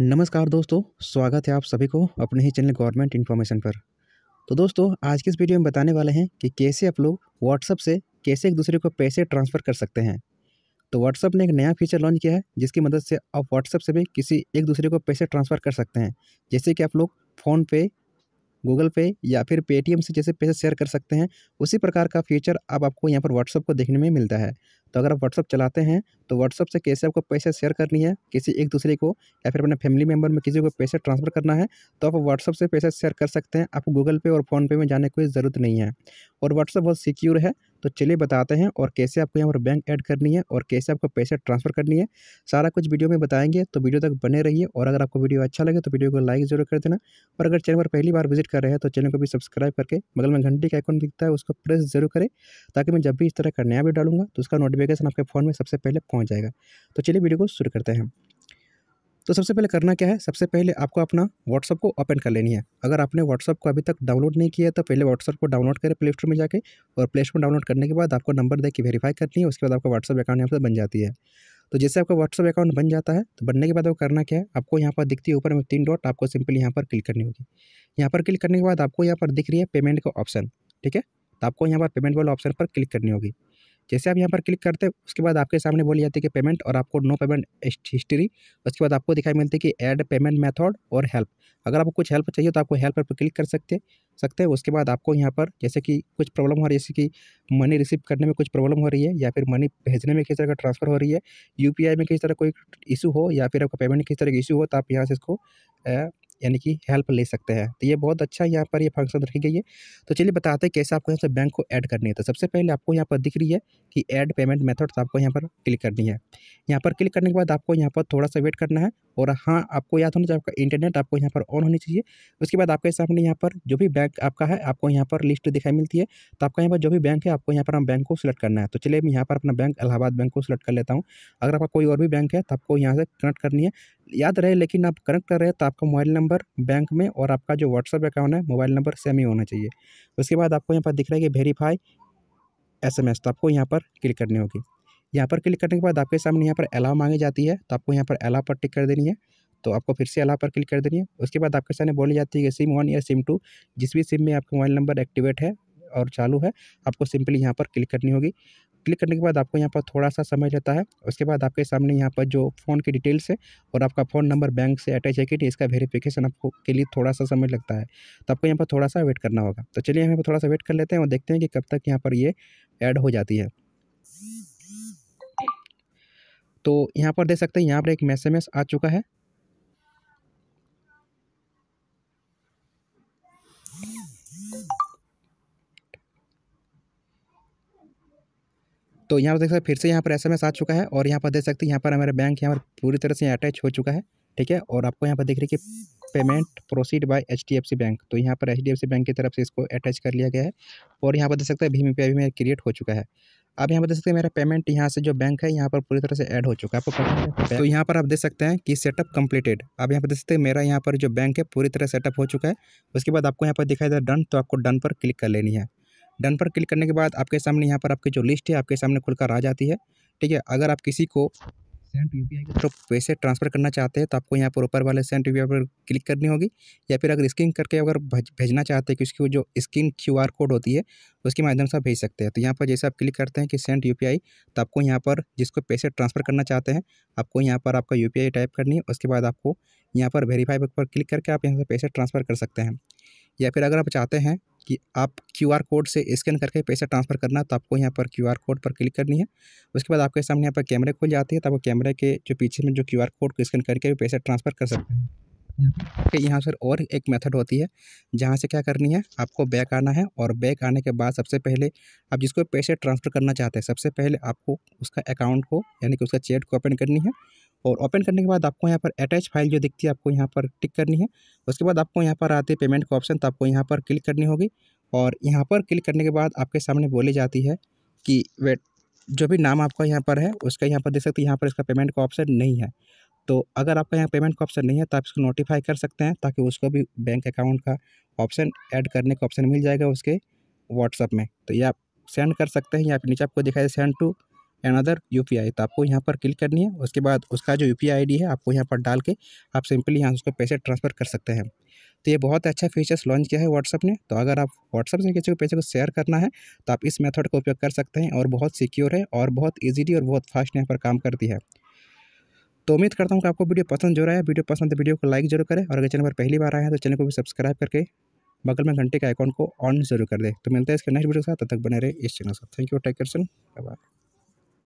नमस्कार दोस्तों स्वागत है आप सभी को अपने ही चैनल गवर्नमेंट इन्फॉर्मेशन पर तो दोस्तों आज के इस वीडियो में बताने वाले हैं कि कैसे आप लोग व्हाट्सअप से कैसे एक दूसरे को पैसे ट्रांसफ़र कर सकते हैं तो व्हाट्सअप ने एक नया फीचर लॉन्च किया है जिसकी मदद से आप व्हाट्सअप से भी किसी एक दूसरे को पैसे ट्रांसफ़र कर सकते हैं जैसे कि आप लोग फ़ोनपे गूगल पे या फिर पेटीएम से जैसे पैसे शेयर कर सकते हैं उसी प्रकार का फीचर अब आपको यहाँ पर व्हाट्सअप को देखने में मिलता है तो अगर आप व्हाट्सअप चलाते हैं तो व्हाट्सअप से कैसे आपको पैसे शेयर करनी है किसी एक दूसरे को या फिर अपने फैमिली मेम्बर में किसी को पैसे ट्रांसफ़र करना है तो आप व्हाट्सअप से पैसे शेयर कर सकते हैं आपको गूगल पे और फ़ोनपे में जाने की ज़रूरत नहीं है और व्हाट्सअप बहुत सिक्योर है तो चलिए बताते हैं और कैसे आपको यहाँ पर बैंक ऐड करनी है और कैसे आपको पैसे ट्रांसफ़र करनी है सारा कुछ वीडियो में बताएंगे तो वीडियो तक बने रहिए और अगर आपको वीडियो अच्छा लगे तो वीडियो को लाइक जरूर कर देना और अगर चैनल पर पहली बार विजिट कर रहे हैं तो चैनल को भी सब्सक्राइब करके बगल में घंटी का आइकन दिखता है उसको प्रेस जरूर करें ताकि मैं जब भी इस तरह का नया वीडियो डालूंगा तो उसका नोटिफिकेशन आपके फ़ोन में सबसे पहले पहुँच जाएगा तो चलिए वीडियो को शुरू करते हैं तो सबसे पहले करना क्या है सबसे पहले आपको अपना व्हाट्सअप को ओपन कर लेनी है अगर आपने व्हाट्सअप को अभी तक डाउनलोड नहीं किया है तो पहले व्हाट्सअप को डाउनलोड करें प्ले स्टोर में जाके और प्ले स्टोर डाउनलोड करने के बाद आपको नंबर देकर के वेरीफाई करनी है उसके बाद आपका व्हाट्सअप अकाउंट यहाँ पर बन जाती है तो जैसे आपका व्हाट्सअप अकाउंट बन जाता है तो बनने के बाद वो करना क्या है आपको यहाँ पर दिखती है ऊपर में तीन डॉट आपको सिंपली यहाँ पर क्लिक करनी होगी यहाँ पर क्लिक करने के बाद आपको यहाँ पर दिख रही है पेमेंट का ऑप्शन ठीक है तो आपको यहाँ पर पेमेंट वाले ऑप्शन पर क्लिक करनी होगी जैसे आप यहाँ पर क्लिक करते हैं उसके बाद आपके सामने बोली जाती है कि पेमेंट और आपको नो पेमेंट हिस्ट्री उसके बाद आपको दिखाई मिलती है कि ऐड पेमेंट मेथड और हेल्प अगर आपको कुछ हेल्प चाहिए तो आपको हेल्प पर क्लिक कर सकते सकते हैं उसके बाद आपको यहाँ पर जैसे कि कुछ प्रॉब्लम हो रही है जैसे कि मनी रिसीव करने में कुछ प्रॉब्लम हो रही है या फिर मनी भेजने में किस तरह का ट्रांसफर हो रही है यूपीआई में किस तरह कोई इशू हो या फिर आपका पेमेंट किस तरह का इशू हो तो आप यहाँ से इसको यानी कि हेल्प ले सकते हैं तो ये बहुत अच्छा यहाँ पर ये फंक्शन रखी गई है तो चलिए बताते हैं कैसे आपको यहाँ से बैंक को ऐड करनी है तो सबसे पहले आपको यहाँ पर दिख रही है कि ऐड पेमेंट मेथड्स आपको यहाँ पर क्लिक करनी है यहाँ पर क्लिक करने के बाद आपको यहाँ पर थोड़ा सा वेट करना है और हाँ आपको याद होना चाहिए आपका इंटरनेट आपको यहाँ पर ऑन होनी चाहिए उसके बाद आपके सामने यहाँ पर जो भी बैंक आपका है आपको यहाँ पर लिस्ट दिखाई मिलती है तो आपका यहाँ पर जो भी बैंक है आपको यहाँ पर हम बैंक को सिलेक्ट करना है तो चलिए मैं यहाँ पर अपना बैंक इलाहाबाद बैंक को सिलेक्ट कर लेता हूँ अगर आपका कोई और भी बैंक है तो आपको यहाँ से कनेक्ट करनी है याद रहे लेकिन आप कनेक्ट कर रहे हैं तो आपका मोबाइल नंबर बैंक में और आपका जो व्हाट्सअप अकाउंट है मोबाइल नंबर सेम ही होना चाहिए उसके बाद आपको यहाँ पर दिख रहा है कि वेरीफाई एस एम एस तो आपको यहाँ पर क्लिक करनी होगी यहाँ पर क्लिक करने के बाद आपके सामने यहाँ पर अलाव मांगी जाती है तो आपको यहाँ पर अलाव पर टिक कर देनी है तो आपको फिर से अलाव पर क्लिक कर देनी है उसके बाद आपके सामने बोली जाती है कि सिम वन या सिम टू जिस भी सिम में आपका मोबाइल नंबर एक्टिवेट है और चालू है आपको सिंपली यहाँ पर क्लिक करनी होगी क्लिक करने के बाद आपको यहाँ पर थोड़ा सा समय लेता है उसके बाद आपके सामने यहाँ पर जो फ़ोन की डिटेल्स है और आपका फ़ोन नंबर बैंक से अटैच है कि नहीं इसका वेरीफिकेशन आपको के लिए थोड़ा सा समय लगता है तो आपको यहाँ पर थोड़ा सा वेट करना होगा तो चलिए यहाँ पर थोड़ा सा वेट कर लेते हैं और देखते हैं कि कब तक यहाँ पर ये ऐड हो जाती है तो यहाँ पर देख सकते हैं यहाँ पर एक मैसेज आ चुका है तो यहाँ पर देख सकते फिर से यहाँ पर एस एम आ चुका है और यहाँ पर देख सकते हैं यहाँ पर हमारे बैंक यहाँ पर पूरी तरह से अटैच हो चुका है ठीक है और आपको यहाँ पर देख रही है कि payment proceed by H D F C bank तो यहाँ पर H D F C bank की तरफ से इसको अटैच कर लिया गया है और यहाँ पर देख सकते हैं भीम यू पी आई भी मेरा क्रिएट हो चुका है अब यहाँ पर देख सकते हैं मेरा पेमेंट यहाँ से जो बैंक है यहाँ पर पूरी तरह से ऐड हो चुका है आपको तो यहाँ पर आप देख सकते हैं कि सेटअप कंप्लीटेड अब यहाँ पर देख सकते हैं मेरा यहाँ पर जो बैंक है पूरी तरह सेटअप हो चुका है उसके बाद आपको यहाँ पर दिखाई दे डन तो आपको डन पर क्लिक कर लेनी है डन पर क्लिक करने के बाद आपके सामने यहाँ पर आपकी जो लिस्ट है आपके सामने खुलकर आ जाती है ठीक है अगर आप किसी को सेंट यू के थ्रू पैसे ट्रांसफ़र करना चाहते हैं तो आपको यहाँ पर ऊपर वाले सेंट यू पर क्लिक करनी होगी या फिर अगर स्किन करके अगर भेजना चाहते हैं कि उसकी जो स्किन क्यू आर कोड होती है उसके माध्यम से आप भेज सकते हैं तो यहाँ पर जैसे आप क्लिक करते हैं कि सेंट यू तो आपको यहाँ पर जिसको पैसे ट्रांसफ़र करना चाहते हैं आपको यहाँ पर आपका यू टाइप करनी है उसके बाद आपको यहाँ पर वेरीफाई पर क्लिक करके आप यहाँ से पैसे ट्रांसफ़र कर सकते हैं या फिर अगर आप चाहते हैं कि आप क्यू आर कोड से स्कैन करके पैसा ट्रांसफ़र करना तो आपको यहाँ पर क्यू आर कोड पर क्लिक करनी है उसके बाद आपके सामने यहाँ पर कैमरे खुल जाती है तो आपको कैमरे के जो पीछे में जो क्यू आर कोड को स्कैन करके भी पैसा ट्रांसफ़र कर सकते हैं यहाँ सर और एक मेथड होती है जहाँ से क्या करनी है आपको बैक आना है और बैक आने के बाद सबसे पहले आप जिसको पैसे ट्रांसफ़र करना चाहते हैं सबसे पहले आपको उसका अकाउंट को यानी कि उसका चेट को ओपन करनी है और ओपन करने के बाद आपको यहाँ पर अटैच फाइल जो दिखती है आपको यहाँ पर टिक करनी है उसके बाद आपको यहाँ पर आते पेमेंट का ऑप्शन तो आपको यहाँ पर क्लिक करनी होगी और यहाँ पर क्लिक करने के बाद आपके सामने बोली जाती है कि वेट जो भी नाम आपका यहाँ पर है उसका यहाँ पर देख सकते हैं यहाँ पर इसका पेमेंट का ऑप्शन नहीं है तो अगर आपका यहाँ पेमेंट का ऑप्शन नहीं है तो आप इसको नोटिफाई कर सकते हैं ताकि उसको भी बैंक अकाउंट का ऑप्शन ऐड करने का ऑप्शन मिल जाएगा उसके व्हाट्सअप में तो ये आप सेंड कर सकते हैं यहाँ पर नीचे आपको दिखाई सेंड टू अनदर यू तो आपको यहाँ पर क्लिक करनी है उसके बाद उसका जो यू पी है आपको यहाँ पर डाल के आप सिंपली यहाँ उसको पैसे ट्रांसफ़र कर सकते हैं तो ये बहुत अच्छा फीचर्स लॉन्च किया है व्हाट्सअप ने तो अगर आप व्हाट्सअप से किसी को पैसे को शेयर करना है तो आप इस मेथड का उपयोग कर सकते हैं और बहुत सिक्योर है और बहुत ईजीली और बहुत फास्ट यहाँ पर काम करती है तो उम्मीद करता हूँ कि आपको वीडियो पसंद जो रहा है वीडियो पसंद है तो वीडियो को लाइक जरूर करें और अगर चैनल पर पहली बार आए हैं तो चैनल को भी सब्सक्राइब करके बगल में घंटे के आइकॉन को ऑन जरूर कर दे तो मिलते हैं इसके नेक्स्ट वीडियो के साथ तब तक बने रहे इस चैनल से थैंक यू टेक करसन बाय